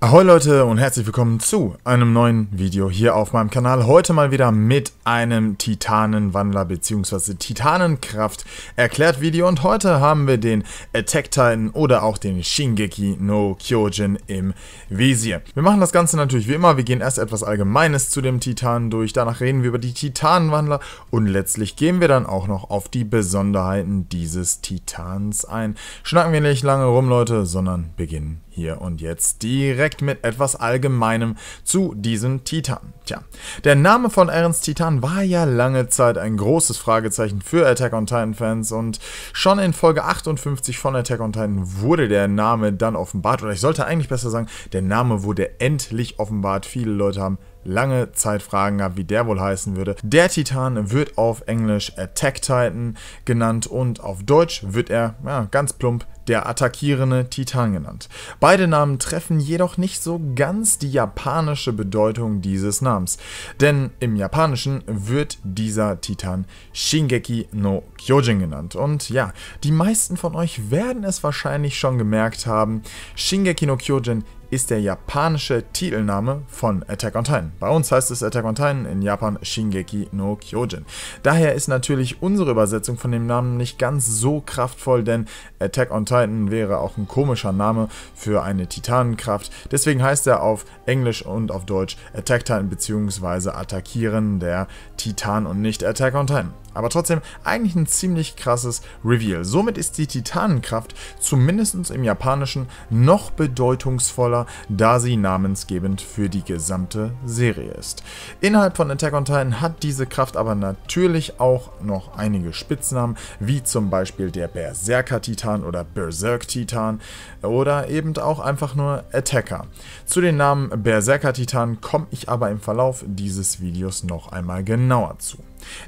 Ahoi Leute und herzlich willkommen zu einem neuen Video hier auf meinem Kanal. Heute mal wieder mit einem Titanenwandler bzw. Titanenkraft erklärt Video und heute haben wir den Attack Titan oder auch den Shingeki no Kyojin im Visier. Wir machen das Ganze natürlich wie immer, wir gehen erst etwas Allgemeines zu dem Titan durch, danach reden wir über die Titanenwandler und letztlich gehen wir dann auch noch auf die Besonderheiten dieses Titans ein. Schnacken wir nicht lange rum Leute, sondern beginnen hier und jetzt direkt mit etwas Allgemeinem zu diesem Titan. Tja, der Name von Ernst Titan war ja lange Zeit ein großes Fragezeichen für Attack on Titan Fans und schon in Folge 58 von Attack on Titan wurde der Name dann offenbart oder ich sollte eigentlich besser sagen, der Name wurde endlich offenbart. Viele Leute haben lange Zeit Fragen gab, wie der wohl heißen würde. Der Titan wird auf Englisch Attack Titan genannt und auf Deutsch wird er ja, ganz plump der attackierende Titan genannt. Beide Namen treffen jedoch nicht so ganz die japanische Bedeutung dieses Namens, denn im Japanischen wird dieser Titan Shingeki no Kyojin genannt. Und ja, die meisten von euch werden es wahrscheinlich schon gemerkt haben, Shingeki no Kyojin ist der japanische Titelname von Attack on Titan. Bei uns heißt es Attack on Titan, in Japan Shingeki no Kyojin. Daher ist natürlich unsere Übersetzung von dem Namen nicht ganz so kraftvoll, denn Attack on Titan wäre auch ein komischer Name für eine Titanenkraft. Deswegen heißt er auf Englisch und auf Deutsch Attack Titan bzw. Attackieren der Titan und nicht Attack on Titan. Aber trotzdem eigentlich ein ziemlich krasses Reveal. Somit ist die Titanenkraft zumindest im Japanischen noch bedeutungsvoller, da sie namensgebend für die gesamte Serie ist. Innerhalb von Attack on Titan hat diese Kraft aber natürlich auch noch einige Spitznamen, wie zum Beispiel der Berserker-Titan oder Berserk-Titan oder eben auch einfach nur Attacker. Zu den Namen Berserker-Titan komme ich aber im Verlauf dieses Videos noch einmal genauer zu.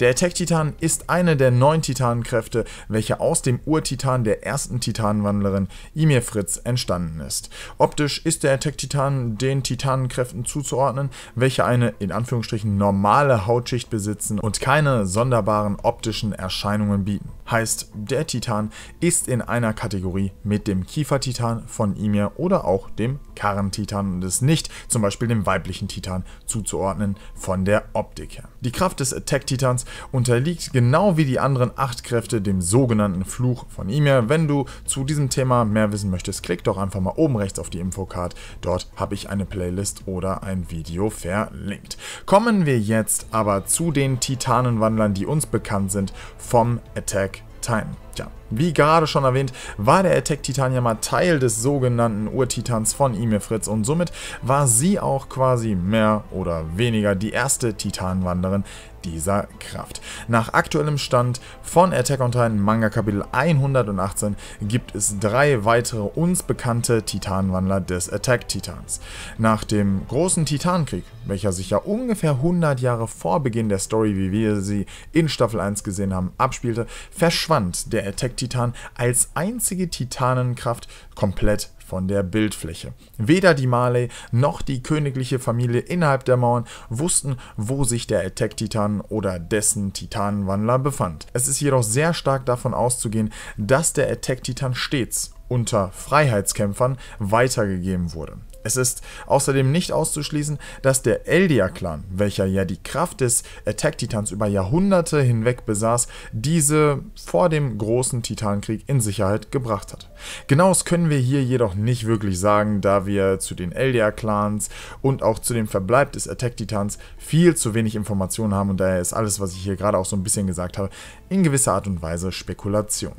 Der Attack-Titan ist eine der neun Titanenkräfte, welche aus dem Urtitan der ersten Titanenwandlerin Ymir Fritz entstanden ist. Optisch ist der Attack-Titan den Titanenkräften zuzuordnen, welche eine in Anführungsstrichen normale Hautschicht besitzen und keine sonderbaren optischen Erscheinungen bieten. Heißt, der Titan ist in einer Kategorie mit dem Kiefer-Titan von Ymir oder auch dem Karrentitan und ist nicht zum Beispiel dem weiblichen Titan zuzuordnen von der Optik her. Die Kraft des Attack-Titans Titans unterliegt genau wie die anderen 8 Kräfte dem sogenannten Fluch von Ymir. Wenn du zu diesem Thema mehr wissen möchtest, klick doch einfach mal oben rechts auf die Infocard. Dort habe ich eine Playlist oder ein Video verlinkt. Kommen wir jetzt aber zu den Titanenwandlern, die uns bekannt sind vom Attack Titan. Tja, wie gerade schon erwähnt, war der Attack Titan ja mal Teil des sogenannten Urtitans von Ymir Fritz und somit war sie auch quasi mehr oder weniger die erste Titanwanderin dieser Kraft. Nach aktuellem Stand von Attack on Titan Manga Kapitel 118 gibt es drei weitere uns bekannte Titanwandler des Attack Titans. Nach dem großen Titankrieg, welcher sich ja ungefähr 100 Jahre vor Beginn der Story, wie wir sie in Staffel 1 gesehen haben, abspielte, verschwand der Attack-Titan als einzige Titanenkraft komplett von der Bildfläche. Weder die Marley noch die königliche Familie innerhalb der Mauern wussten, wo sich der Attack-Titan oder dessen Titanenwandler befand. Es ist jedoch sehr stark davon auszugehen, dass der Attack-Titan stets unter Freiheitskämpfern weitergegeben wurde. Es ist außerdem nicht auszuschließen, dass der Eldia-Clan, welcher ja die Kraft des Attack-Titans über Jahrhunderte hinweg besaß, diese vor dem großen Titankrieg in Sicherheit gebracht hat. Genaues können wir hier jedoch nicht wirklich sagen, da wir zu den Eldia-Clans und auch zu dem Verbleib des Attack-Titans viel zu wenig Informationen haben und daher ist alles, was ich hier gerade auch so ein bisschen gesagt habe, in gewisser Art und Weise Spekulation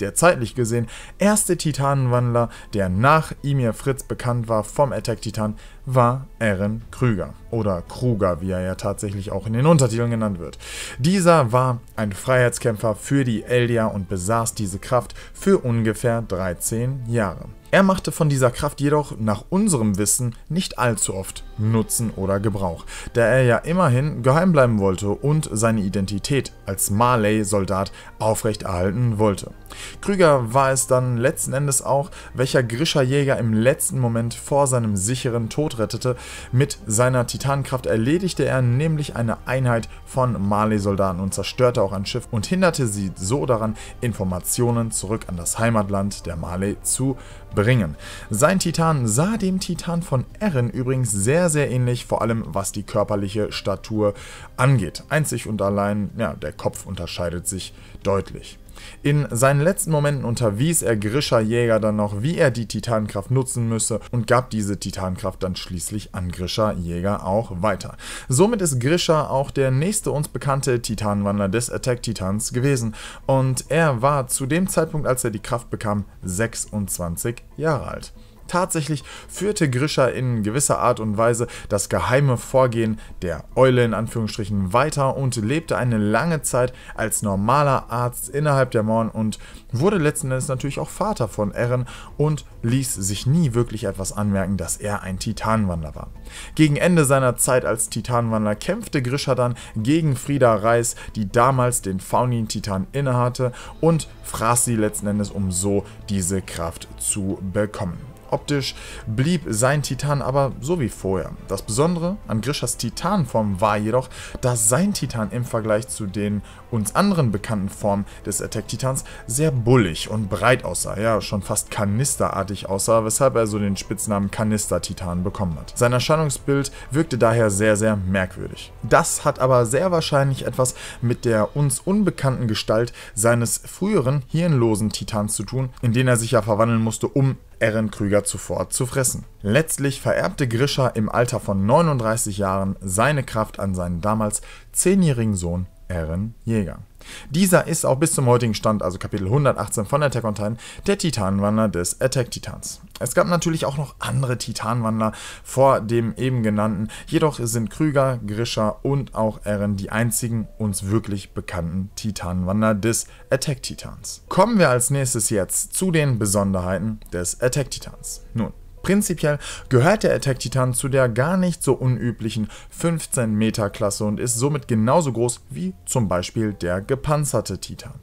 der zeitlich gesehen erste Titanenwandler, der nach Emir Fritz bekannt war vom Attack Titan, war Aaron Krüger oder Kruger, wie er ja tatsächlich auch in den Untertiteln genannt wird. Dieser war ein Freiheitskämpfer für die Eldia und besaß diese Kraft für ungefähr 13 Jahre. Er machte von dieser Kraft jedoch nach unserem Wissen nicht allzu oft Nutzen oder Gebrauch, da er ja immerhin geheim bleiben wollte und seine Identität als Marley-Soldat aufrechterhalten wollte. Krüger war es dann letzten Endes auch, welcher Grischer Jäger im letzten Moment vor seinem sicheren Tod rettete. Mit seiner Titankraft erledigte er nämlich eine Einheit von marley soldaten und zerstörte auch ein Schiff und hinderte sie so daran, Informationen zurück an das Heimatland der Marley zu bringen. Sein Titan sah dem Titan von Erin übrigens sehr, sehr ähnlich, vor allem was die körperliche Statur angeht. Einzig und allein, ja, der Kopf unterscheidet sich deutlich. In seinen letzten Momenten unterwies er Grisha Jäger dann noch, wie er die Titankraft nutzen müsse und gab diese Titankraft dann schließlich an Grisha Jäger auch weiter. Somit ist Grisha auch der nächste uns bekannte Titanwanderer des Attack Titans gewesen und er war zu dem Zeitpunkt, als er die Kraft bekam, 26 Jahre alt. Tatsächlich führte Grischer in gewisser Art und Weise das geheime Vorgehen der Eule in Anführungsstrichen weiter und lebte eine lange Zeit als normaler Arzt innerhalb der Mauern und wurde letzten Endes natürlich auch Vater von Eren und ließ sich nie wirklich etwas anmerken, dass er ein Titanwanderer war. Gegen Ende seiner Zeit als Titanwanderer kämpfte Grischer dann gegen Frieda Reis, die damals den Faunin-Titan innehatte und fraß sie letzten Endes, um so diese Kraft zu bekommen. Optisch blieb sein Titan aber so wie vorher. Das Besondere an Grishas Titanform war jedoch, dass sein Titan im Vergleich zu den uns anderen bekannten Formen des Attack Titans sehr bullig und breit aussah, ja schon fast kanisterartig aussah, weshalb er so den Spitznamen Kanister Titan bekommen hat. Sein Erscheinungsbild wirkte daher sehr, sehr merkwürdig. Das hat aber sehr wahrscheinlich etwas mit der uns unbekannten Gestalt seines früheren hirnlosen Titans zu tun, in den er sich ja verwandeln musste, um Ehrenkrüger zuvor zu fressen. Letztlich vererbte Grischer im Alter von 39 Jahren seine Kraft an seinen damals zehnjährigen Sohn Jäger. Dieser ist auch bis zum heutigen Stand, also Kapitel 118 von Attack on Titan, der Titanwanderer des Attack Titans. Es gab natürlich auch noch andere Titanwanderer vor dem eben genannten, jedoch sind Krüger, Grischer und auch Eren die einzigen uns wirklich bekannten Titanwanderer des Attack Titans. Kommen wir als nächstes jetzt zu den Besonderheiten des Attack Titans. Nun, Prinzipiell gehört der Attack Titan zu der gar nicht so unüblichen 15 Meter Klasse und ist somit genauso groß wie zum Beispiel der gepanzerte Titan.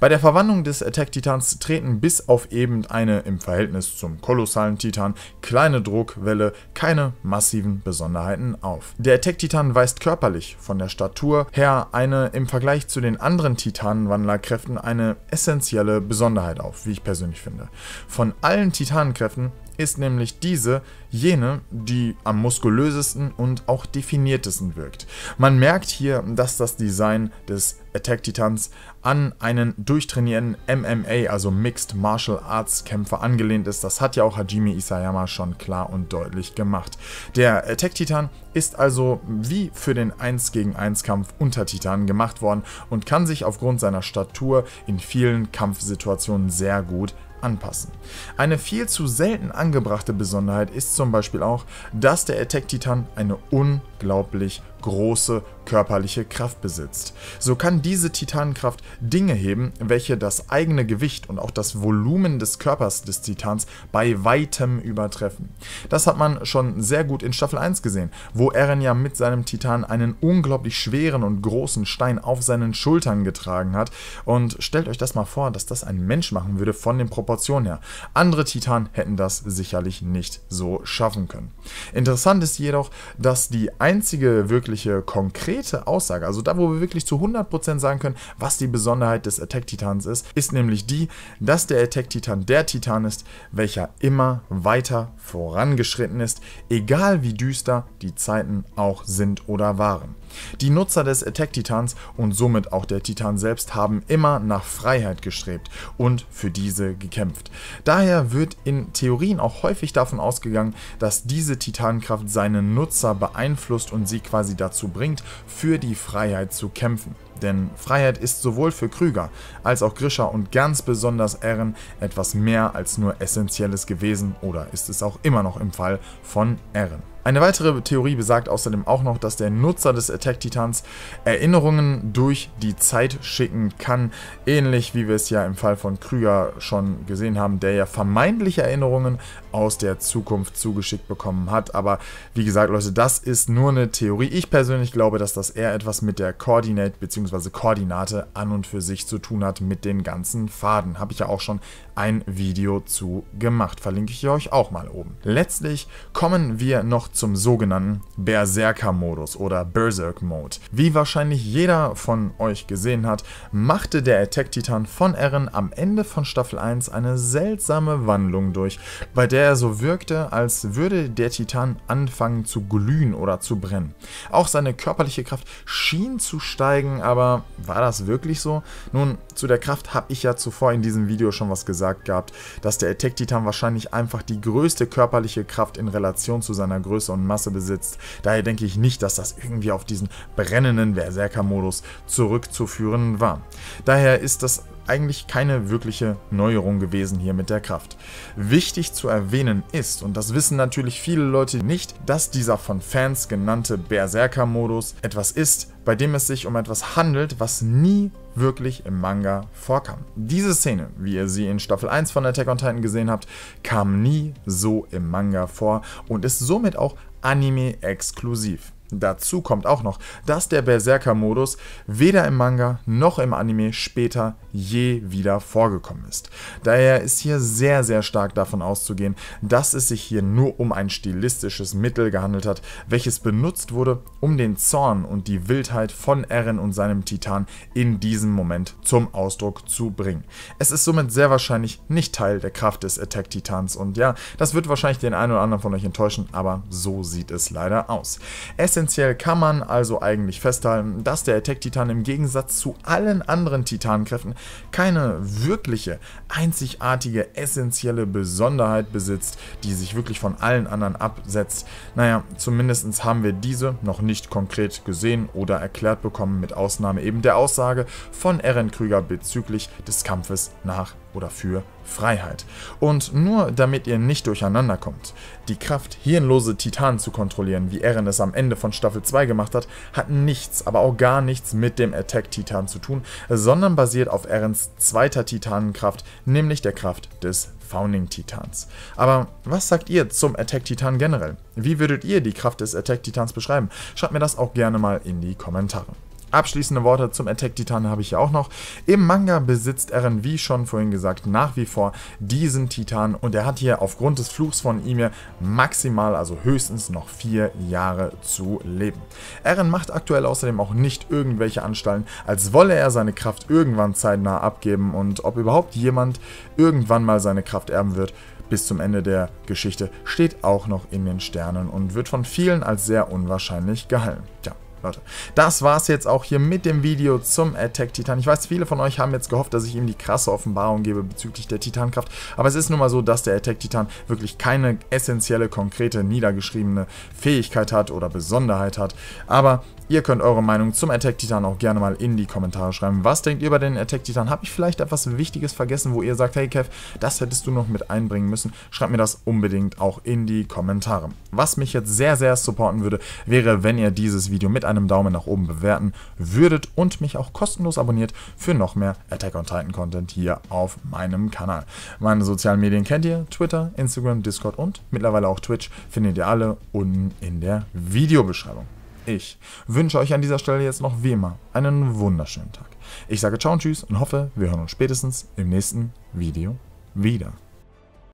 Bei der Verwandlung des Attack Titans treten bis auf eben eine im Verhältnis zum kolossalen Titan kleine Druckwelle keine massiven Besonderheiten auf. Der Attack Titan weist körperlich von der Statur her eine im Vergleich zu den anderen Titanenwandlerkräften eine essentielle Besonderheit auf, wie ich persönlich finde. Von allen Titanenkräften ist nämlich diese jene, die am muskulösesten und auch definiertesten wirkt. Man merkt hier, dass das Design des Attack Titans an einen durchtrainierten MMA, also Mixed Martial Arts Kämpfer angelehnt ist. Das hat ja auch Hajime Isayama schon klar und deutlich gemacht. Der Attack Titan ist also wie für den 1 gegen 1 Kampf unter Titanen gemacht worden und kann sich aufgrund seiner Statur in vielen Kampfsituationen sehr gut anpassen. Eine viel zu selten angebrachte Besonderheit ist zum Beispiel auch, dass der Attack Titan eine unglaublich große körperliche Kraft besitzt. So kann diese Titanenkraft Dinge heben, welche das eigene Gewicht und auch das Volumen des Körpers des Titans bei weitem übertreffen. Das hat man schon sehr gut in Staffel 1 gesehen, wo Eren ja mit seinem Titan einen unglaublich schweren und großen Stein auf seinen Schultern getragen hat und stellt euch das mal vor, dass das ein Mensch machen würde von den Proportionen her. Andere Titanen hätten das sicherlich nicht so schaffen können. Interessant ist jedoch, dass die einzige wirkliche konkrete konkrete Aussage, also da, wo wir wirklich zu 100% sagen können, was die Besonderheit des Attack-Titans ist, ist nämlich die, dass der Attack-Titan der Titan ist, welcher immer weiter vorangeschritten ist, egal wie düster die Zeiten auch sind oder waren. Die Nutzer des Attack-Titans und somit auch der Titan selbst haben immer nach Freiheit gestrebt und für diese gekämpft. Daher wird in Theorien auch häufig davon ausgegangen, dass diese Titankraft seine Nutzer beeinflusst und sie quasi dazu bringt, für die Freiheit zu kämpfen. Denn Freiheit ist sowohl für Krüger als auch Grischer und ganz besonders Eren etwas mehr als nur Essentielles gewesen oder ist es auch immer noch im Fall von Eren. Eine weitere Theorie besagt außerdem auch noch, dass der Nutzer des Attack-Titans Erinnerungen durch die Zeit schicken kann, ähnlich wie wir es ja im Fall von Krüger schon gesehen haben, der ja vermeintliche Erinnerungen aus der Zukunft zugeschickt bekommen hat. Aber wie gesagt, Leute, das ist nur eine Theorie. Ich persönlich glaube, dass das eher etwas mit der Coordinate bzw. Koordinate an und für sich zu tun hat mit den ganzen Faden. Habe ich ja auch schon ein Video zu gemacht. Verlinke ich euch auch mal oben. Letztlich kommen wir noch zum sogenannten Berserker-Modus oder Berserk-Mode. Wie wahrscheinlich jeder von euch gesehen hat, machte der Attack-Titan von Eren am Ende von Staffel 1 eine seltsame Wandlung durch, bei der er so wirkte, als würde der Titan anfangen zu glühen oder zu brennen. Auch seine körperliche Kraft schien zu steigen, aber war das wirklich so? Nun, zu der Kraft habe ich ja zuvor in diesem Video schon was gesagt gehabt, dass der Attack-Titan wahrscheinlich einfach die größte körperliche Kraft in Relation zu seiner Größe Größe und Masse besitzt. Daher denke ich nicht, dass das irgendwie auf diesen brennenden Berserker-Modus zurückzuführen war. Daher ist das eigentlich keine wirkliche Neuerung gewesen hier mit der Kraft. Wichtig zu erwähnen ist, und das wissen natürlich viele Leute nicht, dass dieser von Fans genannte Berserker-Modus etwas ist, bei dem es sich um etwas handelt, was nie wirklich im Manga vorkam. Diese Szene, wie ihr sie in Staffel 1 von Attack on Titan gesehen habt, kam nie so im Manga vor und ist somit auch anime-exklusiv. Dazu kommt auch noch, dass der Berserker-Modus weder im Manga noch im Anime später je wieder vorgekommen ist. Daher ist hier sehr, sehr stark davon auszugehen, dass es sich hier nur um ein stilistisches Mittel gehandelt hat, welches benutzt wurde, um den Zorn und die Wildheit von Eren und seinem Titan in diesem Moment zum Ausdruck zu bringen. Es ist somit sehr wahrscheinlich nicht Teil der Kraft des Attack-Titans und ja, das wird wahrscheinlich den einen oder anderen von euch enttäuschen, aber so sieht es leider aus. Es ist Essentiell kann man also eigentlich festhalten, dass der Attack-Titan im Gegensatz zu allen anderen Titankräften keine wirkliche, einzigartige, essentielle Besonderheit besitzt, die sich wirklich von allen anderen absetzt. Naja, zumindest haben wir diese noch nicht konkret gesehen oder erklärt bekommen, mit Ausnahme eben der Aussage von Eren Krüger bezüglich des Kampfes nach oder für Freiheit. Und nur damit ihr nicht durcheinander kommt, die Kraft, hirnlose Titanen zu kontrollieren, wie Eren es am Ende von Staffel 2 gemacht hat, hat nichts, aber auch gar nichts mit dem Attack-Titan zu tun, sondern basiert auf Erens zweiter Titanenkraft, nämlich der Kraft des Founding Titans. Aber was sagt ihr zum Attack Titan generell? Wie würdet ihr die Kraft des Attack Titans beschreiben? Schreibt mir das auch gerne mal in die Kommentare. Abschließende Worte zum Attack Titan habe ich ja auch noch. Im Manga besitzt Eren, wie schon vorhin gesagt, nach wie vor diesen Titan und er hat hier aufgrund des Fluchs von Ymir maximal, also höchstens noch vier Jahre zu leben. Eren macht aktuell außerdem auch nicht irgendwelche Anstalten, als wolle er seine Kraft irgendwann zeitnah abgeben und ob überhaupt jemand irgendwann mal seine Kraft erben wird, bis zum Ende der Geschichte steht auch noch in den Sternen und wird von vielen als sehr unwahrscheinlich gehalten. Tja, Leute. Das es jetzt auch hier mit dem Video zum Attack Titan. Ich weiß, viele von euch haben jetzt gehofft, dass ich ihm die krasse Offenbarung gebe bezüglich der Titankraft, aber es ist nun mal so, dass der Attack Titan wirklich keine essentielle, konkrete, niedergeschriebene Fähigkeit hat oder Besonderheit hat, aber ihr könnt eure Meinung zum Attack Titan auch gerne mal in die Kommentare schreiben. Was denkt ihr über den Attack Titan? Habe ich vielleicht etwas Wichtiges vergessen, wo ihr sagt, hey Kev, das hättest du noch mit einbringen müssen? Schreibt mir das unbedingt auch in die Kommentare. Was mich jetzt sehr, sehr supporten würde, wäre, wenn ihr dieses Video mit einem einem Daumen nach oben bewerten würdet und mich auch kostenlos abonniert für noch mehr Attack on Titan Content hier auf meinem Kanal. Meine sozialen Medien kennt ihr, Twitter, Instagram, Discord und mittlerweile auch Twitch findet ihr alle unten in der Videobeschreibung. Ich wünsche euch an dieser Stelle jetzt noch wie immer einen wunderschönen Tag. Ich sage ciao und tschüss und hoffe, wir hören uns spätestens im nächsten Video wieder.